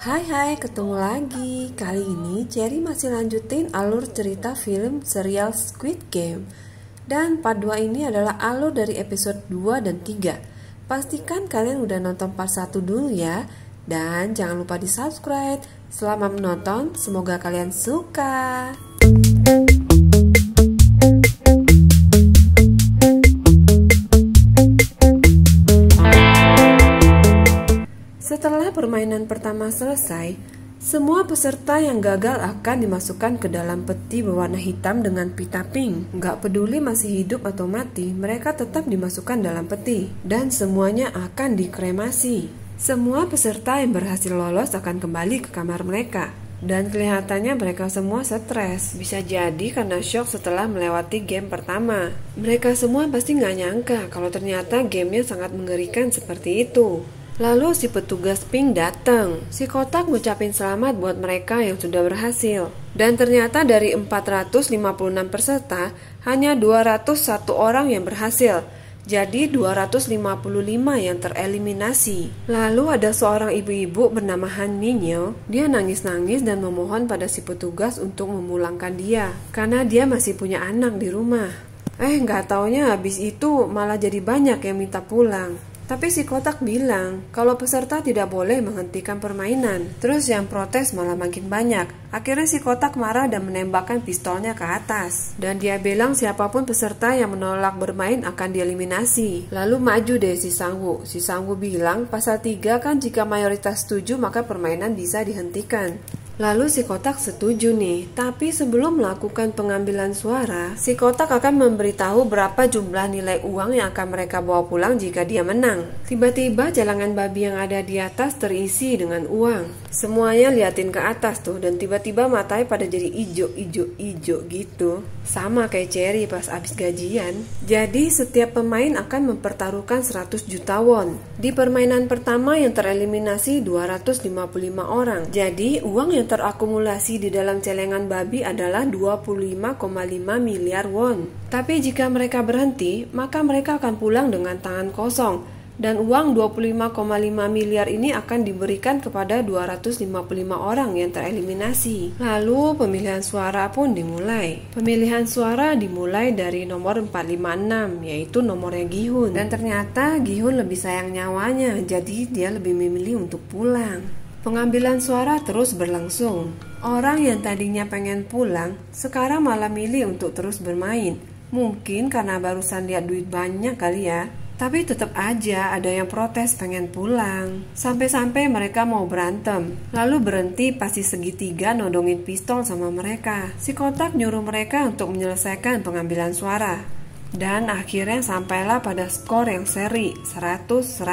Hai hai, ketemu lagi. Kali ini Cherry masih lanjutin alur cerita film serial Squid Game. Dan part 2 ini adalah alur dari episode 2 dan 3. Pastikan kalian udah nonton part 1 dulu ya. Dan jangan lupa di subscribe. Selamat menonton, semoga kalian suka. permainan pertama selesai, semua peserta yang gagal akan dimasukkan ke dalam peti berwarna hitam dengan pita pink. Gak peduli masih hidup atau mati, mereka tetap dimasukkan dalam peti. Dan semuanya akan dikremasi. Semua peserta yang berhasil lolos akan kembali ke kamar mereka. Dan kelihatannya mereka semua stres. Bisa jadi karena shock setelah melewati game pertama. Mereka semua pasti nggak nyangka kalau ternyata gamenya sangat mengerikan seperti itu. Lalu si petugas pink datang. Si kotak ngucapin selamat buat mereka yang sudah berhasil. Dan ternyata dari 456 peserta, hanya 201 orang yang berhasil. Jadi 255 yang tereliminasi. Lalu ada seorang ibu-ibu bernama Han Minyo. Dia nangis-nangis dan memohon pada si petugas untuk memulangkan dia. Karena dia masih punya anak di rumah. Eh, nggak taunya habis itu malah jadi banyak yang minta pulang. Tapi si kotak bilang kalau peserta tidak boleh menghentikan permainan. Terus yang protes malah makin banyak. Akhirnya si kotak marah dan menembakkan pistolnya ke atas. Dan dia bilang siapapun peserta yang menolak bermain akan dieliminasi. Lalu maju deh si Sangwu. Si Sangwu bilang pasal 3 kan jika mayoritas setuju maka permainan bisa dihentikan. Lalu si kotak setuju nih, tapi sebelum melakukan pengambilan suara, si kotak akan memberitahu berapa jumlah nilai uang yang akan mereka bawa pulang jika dia menang. Tiba-tiba jalangan babi yang ada di atas terisi dengan uang. Semuanya liatin ke atas tuh dan tiba-tiba matanya pada jadi ijo ijo ijo gitu. Sama kayak Cherry pas abis gajian. Jadi setiap pemain akan mempertaruhkan 100 juta won. Di permainan pertama yang tereliminasi 255 orang. Jadi uang yang terakumulasi di dalam celengan babi adalah 25,5 miliar won. Tapi jika mereka berhenti, maka mereka akan pulang dengan tangan kosong dan uang 25,5 miliar ini akan diberikan kepada 255 orang yang tereliminasi. Lalu pemilihan suara pun dimulai. Pemilihan suara dimulai dari nomor 456 yaitu nomornya Gihun. Dan ternyata Gihun lebih sayang nyawanya jadi dia lebih memilih untuk pulang. Pengambilan suara terus berlangsung. Orang yang tadinya pengen pulang sekarang malah milih untuk terus bermain. Mungkin karena barusan lihat duit banyak kali ya. Tapi tetap aja ada yang protes pengen pulang. Sampai-sampai mereka mau berantem. Lalu berhenti pasti segitiga nodongin pistol sama mereka. Si kotak nyuruh mereka untuk menyelesaikan pengambilan suara. Dan akhirnya sampailah pada skor yang seri 100-100.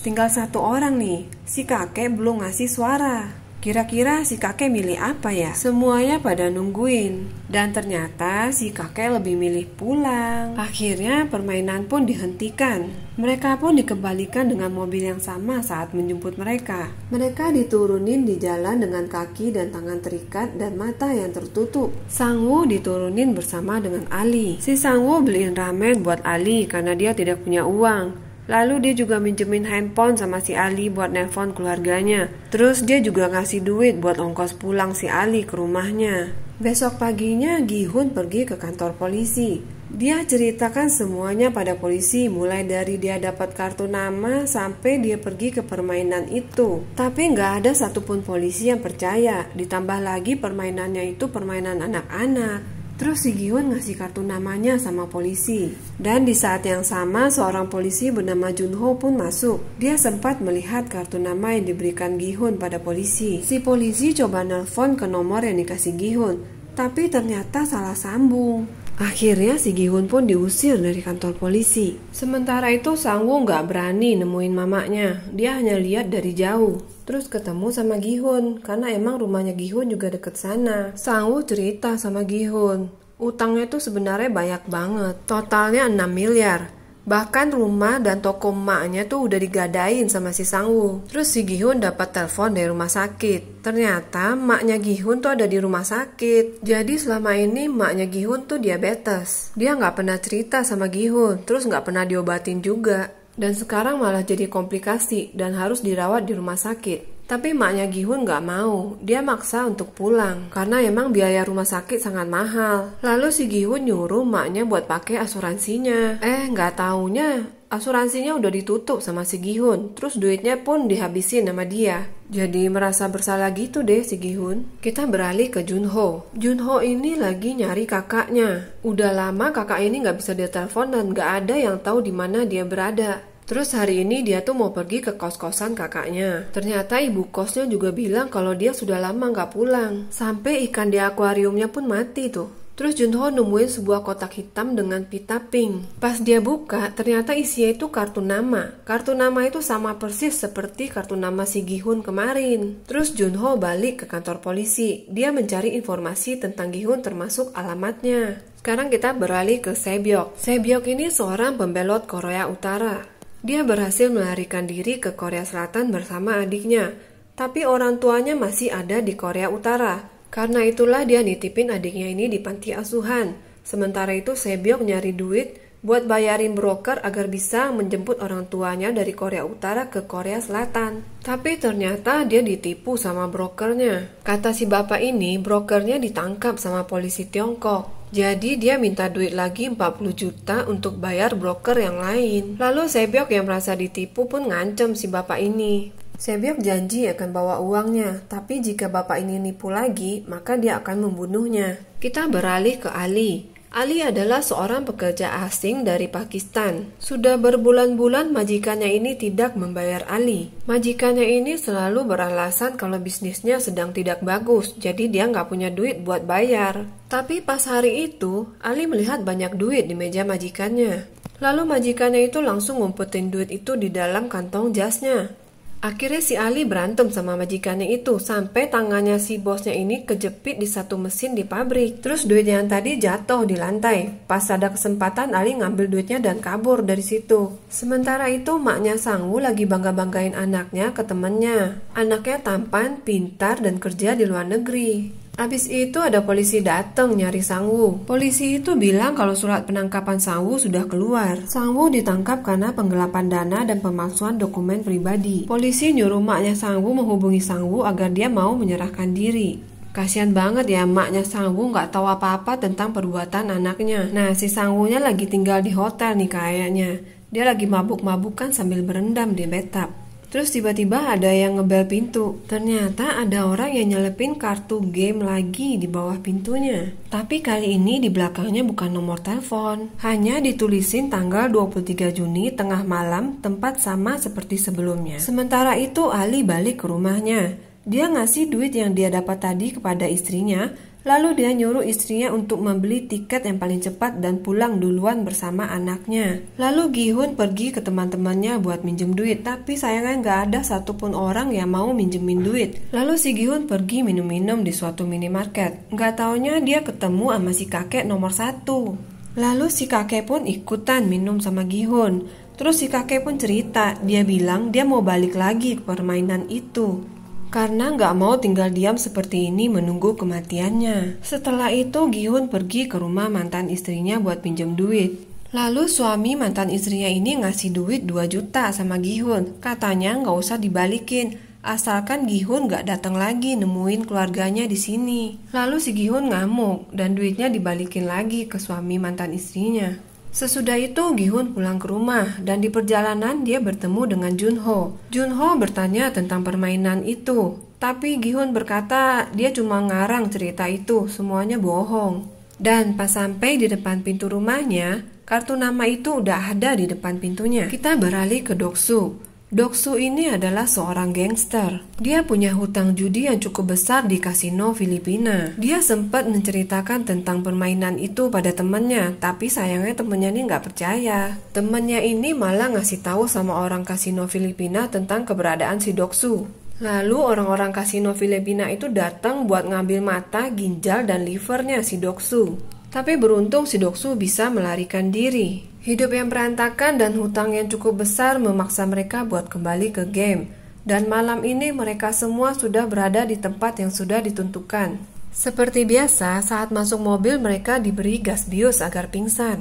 Tinggal satu orang nih, si kakek belum ngasih suara. Kira-kira si kakek milih apa ya? Semuanya pada nungguin. Dan ternyata si kakek lebih milih pulang. Akhirnya permainan pun dihentikan. Mereka pun dikembalikan dengan mobil yang sama saat menjemput mereka. Mereka diturunin di jalan dengan kaki dan tangan terikat dan mata yang tertutup. Sangwoo diturunin bersama dengan Ali. Si Sangwoo beliin ramen buat Ali karena dia tidak punya uang. Lalu dia juga minjemin handphone sama si Ali buat nelpon keluarganya. Terus dia juga ngasih duit buat ongkos pulang si Ali ke rumahnya. Besok paginya Gihun pergi ke kantor polisi. Dia ceritakan semuanya pada polisi mulai dari dia dapat kartu nama sampai dia pergi ke permainan itu. Tapi nggak ada satupun polisi yang percaya. Ditambah lagi permainannya itu permainan anak-anak. Terus si Giwon ngasih kartu namanya sama polisi. Dan di saat yang sama, seorang polisi bernama Junho pun masuk. Dia sempat melihat kartu nama yang diberikan Gihun pada polisi. Si polisi coba nelpon ke nomor yang dikasih Gihun, tapi ternyata salah sambung. Akhirnya si Gihun pun diusir dari kantor polisi. Sementara itu Sangwoo nggak berani nemuin mamanya. Dia hanya lihat dari jauh. Terus ketemu sama Gihun, karena emang rumahnya Gihun juga deket sana. Sangwoo cerita sama Gihun, utangnya tuh sebenarnya banyak banget. Totalnya 6 miliar. Bahkan rumah dan toko emaknya tuh udah digadain sama si Sangwoo. Terus si Gihun dapat telepon dari rumah sakit. Ternyata emaknya Gihun tuh ada di rumah sakit. Jadi selama ini emaknya Gihun tuh diabetes. Dia nggak pernah cerita sama Gihun, terus nggak pernah diobatin juga. Dan sekarang malah jadi komplikasi dan harus dirawat di rumah sakit. Tapi maknya Gihun gak mau, dia maksa untuk pulang karena emang biaya rumah sakit sangat mahal. Lalu si Gihun nyuruh maknya buat pakai asuransinya. Eh, nggak taunya asuransinya udah ditutup sama si Gihun, terus duitnya pun dihabisin sama dia. Jadi merasa bersalah gitu deh si Gihun. Kita beralih ke Junho. Junho ini lagi nyari kakaknya. Udah lama kakak ini nggak bisa dia telepon dan nggak ada yang tahu di mana dia berada. Terus hari ini dia tuh mau pergi ke kos-kosan kakaknya. Ternyata ibu kosnya juga bilang kalau dia sudah lama nggak pulang. Sampai ikan di akuariumnya pun mati tuh. Terus Junho nemuin sebuah kotak hitam dengan pita pink. Pas dia buka, ternyata isinya itu kartu nama. Kartu nama itu sama persis seperti kartu nama si Gihun kemarin. Terus Junho balik ke kantor polisi. Dia mencari informasi tentang Gihun termasuk alamatnya. Sekarang kita beralih ke Sebyok. Sebyok ini seorang pembelot Korea Utara. Dia berhasil melarikan diri ke Korea Selatan bersama adiknya, tapi orang tuanya masih ada di Korea Utara. Karena itulah dia nitipin adiknya ini di panti asuhan. Sementara itu Sebyok nyari duit buat bayarin broker agar bisa menjemput orang tuanya dari Korea Utara ke Korea Selatan. Tapi ternyata dia ditipu sama brokernya. Kata si bapak ini, brokernya ditangkap sama polisi Tiongkok. Jadi dia minta duit lagi 40 juta untuk bayar broker yang lain. Lalu Sebyok yang merasa ditipu pun ngancem si bapak ini. Saya janji akan bawa uangnya, tapi jika bapak ini nipu lagi, maka dia akan membunuhnya. Kita beralih ke Ali. Ali adalah seorang pekerja asing dari Pakistan. Sudah berbulan-bulan majikannya ini tidak membayar Ali. Majikannya ini selalu beralasan kalau bisnisnya sedang tidak bagus, jadi dia nggak punya duit buat bayar. Tapi pas hari itu, Ali melihat banyak duit di meja majikannya. Lalu majikannya itu langsung ngumpetin duit itu di dalam kantong jasnya. Akhirnya si Ali berantem sama majikannya itu sampai tangannya si bosnya ini kejepit di satu mesin di pabrik. Terus duitnya yang tadi jatuh di lantai. Pas ada kesempatan Ali ngambil duitnya dan kabur dari situ. Sementara itu maknya Sangwu lagi bangga-banggain anaknya ke temennya. Anaknya tampan, pintar, dan kerja di luar negeri. Abis itu ada polisi dateng nyari Sangwu. Polisi itu bilang kalau surat penangkapan Sangwu sudah keluar. Sangwu ditangkap karena penggelapan dana dan pemalsuan dokumen pribadi. Polisi nyuruh maknya Sangwu menghubungi Sangwu agar dia mau menyerahkan diri. Kasian banget ya maknya Sangwu nggak tahu apa-apa tentang perbuatan anaknya. Nah si Sangwunya lagi tinggal di hotel nih kayaknya. Dia lagi mabuk-mabukan sambil berendam di bathtub. Terus tiba-tiba ada yang ngebel pintu. Ternyata ada orang yang nyelepin kartu game lagi di bawah pintunya. Tapi kali ini di belakangnya bukan nomor telepon. Hanya ditulisin tanggal 23 Juni tengah malam tempat sama seperti sebelumnya. Sementara itu Ali balik ke rumahnya. Dia ngasih duit yang dia dapat tadi kepada istrinya Lalu dia nyuruh istrinya untuk membeli tiket yang paling cepat dan pulang duluan bersama anaknya. Lalu Gihun pergi ke teman-temannya buat minjem duit, tapi sayangnya nggak ada satupun orang yang mau minjemin duit. Lalu si Gihun pergi minum-minum di suatu minimarket. Nggak taunya dia ketemu sama si kakek nomor satu. Lalu si kakek pun ikutan minum sama Gihun. Terus si kakek pun cerita, dia bilang dia mau balik lagi ke permainan itu karena nggak mau tinggal diam seperti ini menunggu kematiannya. Setelah itu Gihun pergi ke rumah mantan istrinya buat pinjam duit. Lalu suami mantan istrinya ini ngasih duit 2 juta sama Gihun. Katanya nggak usah dibalikin, asalkan Gihun nggak datang lagi nemuin keluarganya di sini. Lalu si Gihun ngamuk dan duitnya dibalikin lagi ke suami mantan istrinya. Sesudah itu, Gihun pulang ke rumah dan di perjalanan dia bertemu dengan Junho. Junho bertanya tentang permainan itu, tapi Gihun berkata dia cuma ngarang cerita itu, semuanya bohong. Dan pas sampai di depan pintu rumahnya, kartu nama itu udah ada di depan pintunya. Kita beralih ke Doksu. Doksu ini adalah seorang gangster. Dia punya hutang judi yang cukup besar di kasino Filipina. Dia sempat menceritakan tentang permainan itu pada temannya, tapi sayangnya temannya ini nggak percaya. Temannya ini malah ngasih tahu sama orang kasino Filipina tentang keberadaan si Doksu. Lalu orang-orang kasino Filipina itu datang buat ngambil mata, ginjal, dan livernya si Doksu. Tapi beruntung si Doksu bisa melarikan diri. Hidup yang berantakan dan hutang yang cukup besar memaksa mereka buat kembali ke game. Dan malam ini mereka semua sudah berada di tempat yang sudah ditentukan. Seperti biasa, saat masuk mobil mereka diberi gas bius agar pingsan.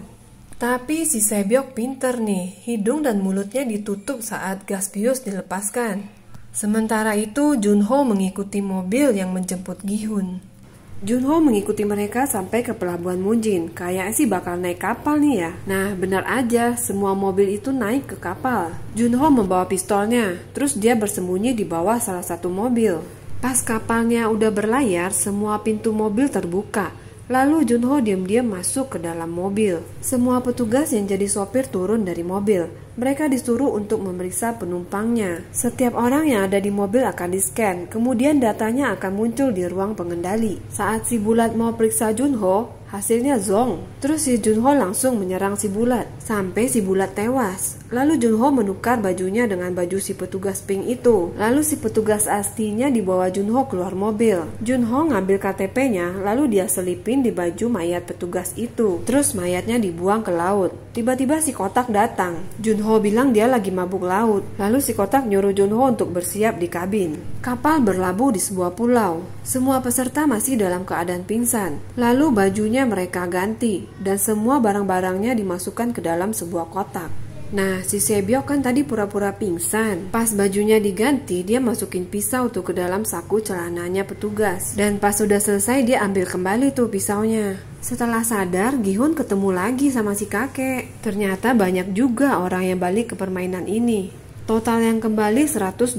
Tapi si Sebiok pinter nih, hidung dan mulutnya ditutup saat gas bius dilepaskan. Sementara itu, Junho mengikuti mobil yang menjemput Gihun. Junho mengikuti mereka sampai ke pelabuhan Munjin. Kayaknya sih bakal naik kapal nih ya. Nah, benar aja, semua mobil itu naik ke kapal. Junho membawa pistolnya, terus dia bersembunyi di bawah salah satu mobil. Pas kapalnya udah berlayar, semua pintu mobil terbuka. Lalu Junho diam-diam masuk ke dalam mobil. Semua petugas yang jadi sopir turun dari mobil. Mereka disuruh untuk memeriksa penumpangnya. Setiap orang yang ada di mobil akan di-scan, kemudian datanya akan muncul di ruang pengendali. Saat si bulat mau periksa Junho, Hasilnya zong. Terus si Junho langsung menyerang si Bulat sampai si Bulat tewas. Lalu Junho menukar bajunya dengan baju si petugas pink itu. Lalu si petugas aslinya dibawa Junho keluar mobil. Junho ngambil KTP-nya lalu dia selipin di baju mayat petugas itu. Terus mayatnya dibuang ke laut. Tiba-tiba si kotak datang. Junho bilang dia lagi mabuk laut. Lalu si kotak nyuruh Junho untuk bersiap di kabin. Kapal berlabuh di sebuah pulau. Semua peserta masih dalam keadaan pingsan. Lalu bajunya mereka ganti dan semua barang-barangnya dimasukkan ke dalam sebuah kotak. Nah, si Sebiok kan tadi pura-pura pingsan. Pas bajunya diganti, dia masukin pisau tuh ke dalam saku celananya petugas. Dan pas sudah selesai, dia ambil kembali tuh pisaunya. Setelah sadar, Gihun ketemu lagi sama si kakek. Ternyata banyak juga orang yang balik ke permainan ini. Total yang kembali 187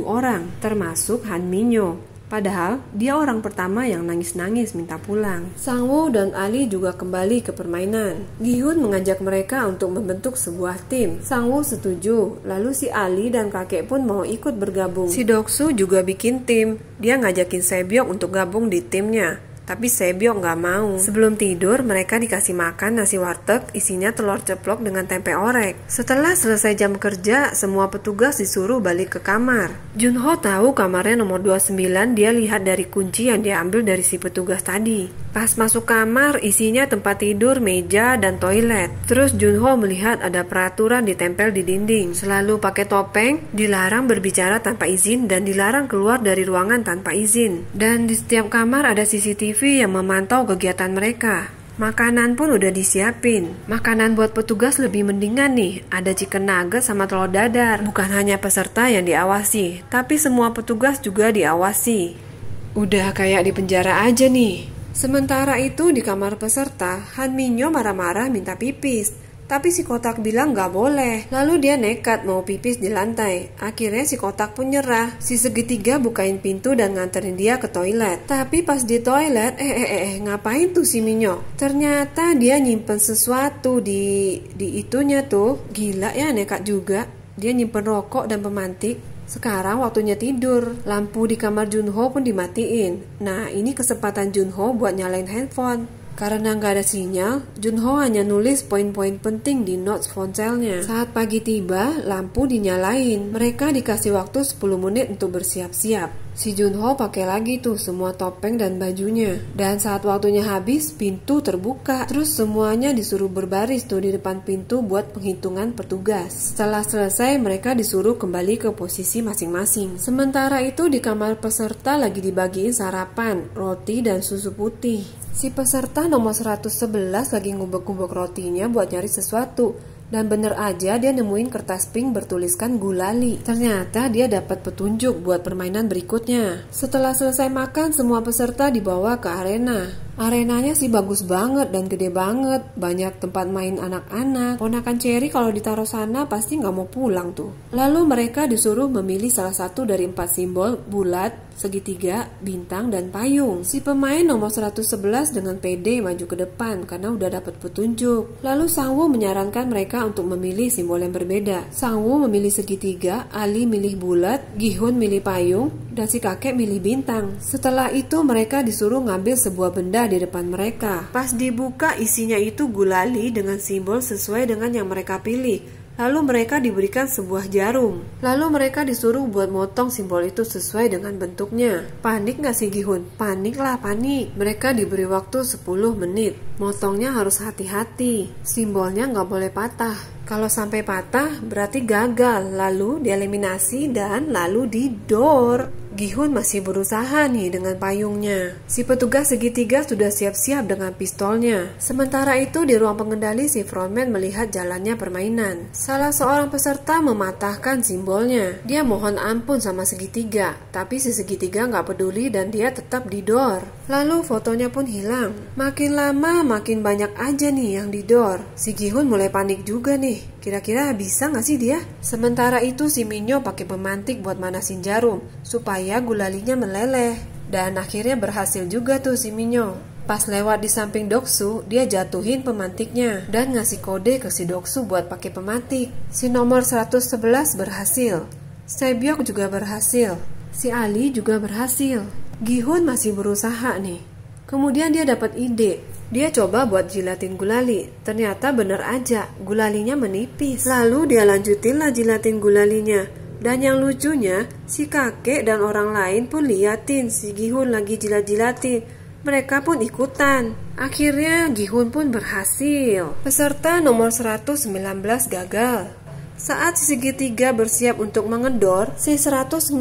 orang, termasuk Han Minyo. Padahal dia orang pertama yang nangis-nangis minta pulang. Sangwo dan Ali juga kembali ke permainan. Gihun mengajak mereka untuk membentuk sebuah tim. Sangwo setuju, lalu si Ali dan kakek pun mau ikut bergabung. Si Doksu juga bikin tim. Dia ngajakin Sebyok untuk gabung di timnya tapi Sebio nggak mau. Sebelum tidur, mereka dikasih makan nasi warteg isinya telur ceplok dengan tempe orek. Setelah selesai jam kerja, semua petugas disuruh balik ke kamar. Junho tahu kamarnya nomor 29 dia lihat dari kunci yang dia ambil dari si petugas tadi. Pas masuk kamar, isinya tempat tidur, meja, dan toilet. Terus Junho melihat ada peraturan ditempel di dinding. Selalu pakai topeng, dilarang berbicara tanpa izin, dan dilarang keluar dari ruangan tanpa izin. Dan di setiap kamar ada CCTV yang memantau kegiatan mereka. Makanan pun udah disiapin. Makanan buat petugas lebih mendingan nih. Ada chicken nugget sama telur dadar. Bukan hanya peserta yang diawasi, tapi semua petugas juga diawasi. Udah kayak di penjara aja nih. Sementara itu di kamar peserta, Han Minyo marah-marah minta pipis. Tapi si kotak bilang gak boleh. Lalu dia nekat mau pipis di lantai. Akhirnya si kotak pun nyerah. Si segitiga bukain pintu dan nganterin dia ke toilet. Tapi pas di toilet, eh eh eh, eh ngapain tuh si Minyo? Ternyata dia nyimpen sesuatu di di itunya tuh. Gila ya nekat juga. Dia nyimpen rokok dan pemantik. Sekarang waktunya tidur, lampu di kamar Junho pun dimatiin. Nah, ini kesempatan Junho buat nyalain handphone. Karena nggak ada sinyal, Junho hanya nulis poin-poin penting di notes ponselnya. Saat pagi tiba, lampu dinyalain. Mereka dikasih waktu 10 menit untuk bersiap-siap. Si Junho pakai lagi tuh semua topeng dan bajunya. Dan saat waktunya habis, pintu terbuka. Terus semuanya disuruh berbaris tuh di depan pintu buat penghitungan petugas. Setelah selesai, mereka disuruh kembali ke posisi masing-masing. Sementara itu di kamar peserta lagi dibagiin sarapan, roti dan susu putih. Si peserta nomor 111 lagi ngubek-ngubek rotinya buat nyari sesuatu. Dan bener aja dia nemuin kertas pink bertuliskan gulali. Ternyata dia dapat petunjuk buat permainan berikutnya. Setelah selesai makan, semua peserta dibawa ke arena. Arenanya sih bagus banget dan gede banget, banyak tempat main anak-anak. Ponakan Cherry kalau ditaruh sana pasti nggak mau pulang tuh. Lalu mereka disuruh memilih salah satu dari empat simbol, bulat, segitiga, bintang, dan payung. Si pemain nomor 111 dengan PD maju ke depan karena udah dapat petunjuk. Lalu Sangwoo menyarankan mereka untuk memilih simbol yang berbeda. Sangwoo memilih segitiga, Ali milih bulat, Gihun milih payung, dan si kakek milih bintang. Setelah itu mereka disuruh ngambil sebuah benda di depan mereka. Pas dibuka isinya itu gulali dengan simbol sesuai dengan yang mereka pilih. Lalu mereka diberikan sebuah jarum. Lalu mereka disuruh buat motong simbol itu sesuai dengan bentuknya. Panik gak sih Gihun? Panik lah, panik. Mereka diberi waktu 10 menit. Motongnya harus hati-hati. Simbolnya gak boleh patah. Kalau sampai patah, berarti gagal, lalu dieliminasi dan lalu didor. Gihun masih berusaha nih dengan payungnya. Si petugas segitiga sudah siap-siap dengan pistolnya. Sementara itu di ruang pengendali si frontman melihat jalannya permainan. Salah seorang peserta mematahkan simbolnya. Dia mohon ampun sama segitiga, tapi si segitiga nggak peduli dan dia tetap didor. Lalu fotonya pun hilang. Makin lama makin banyak aja nih yang didor. Si Gihun mulai panik juga nih nih, kira-kira bisa nggak sih dia? Sementara itu si Minyo pakai pemantik buat manasin jarum, supaya gulalinya meleleh. Dan akhirnya berhasil juga tuh si Minyo. Pas lewat di samping Doksu, dia jatuhin pemantiknya dan ngasih kode ke si Doksu buat pakai pemantik. Si nomor 111 berhasil. sebiok juga berhasil. Si Ali juga berhasil. Gihun masih berusaha nih. Kemudian dia dapat ide, dia coba buat jilatin gulali. Ternyata bener aja, gulalinya menipis. Lalu dia lanjutinlah jilatin gulalinya. Dan yang lucunya, si kakek dan orang lain pun liatin si Gihun lagi jilat-jilatin. Mereka pun ikutan. Akhirnya Gihun pun berhasil. Peserta nomor 119 gagal. Saat si segitiga bersiap untuk mengedor, si 119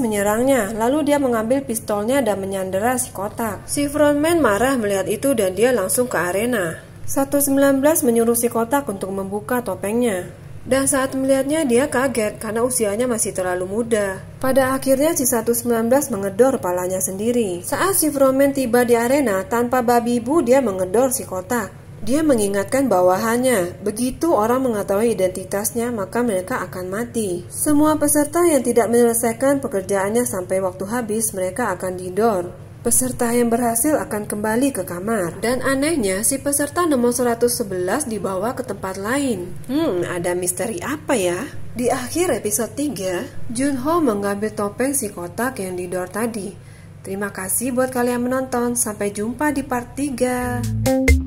menyerangnya. Lalu dia mengambil pistolnya dan menyandera si kotak. Si frontman marah melihat itu dan dia langsung ke arena. 119 menyuruh si kotak untuk membuka topengnya. Dan saat melihatnya dia kaget karena usianya masih terlalu muda. Pada akhirnya si 119 mengedor palanya sendiri. Saat si frontman tiba di arena, tanpa babi ibu dia mengedor si kotak. Dia mengingatkan bawahannya, begitu orang mengetahui identitasnya maka mereka akan mati. Semua peserta yang tidak menyelesaikan pekerjaannya sampai waktu habis mereka akan didor. Peserta yang berhasil akan kembali ke kamar. Dan anehnya, si peserta nomor 111 dibawa ke tempat lain. Hmm, ada misteri apa ya? Di akhir episode 3, Junho mengambil topeng si kotak yang didor tadi. Terima kasih buat kalian menonton. Sampai jumpa di part 3.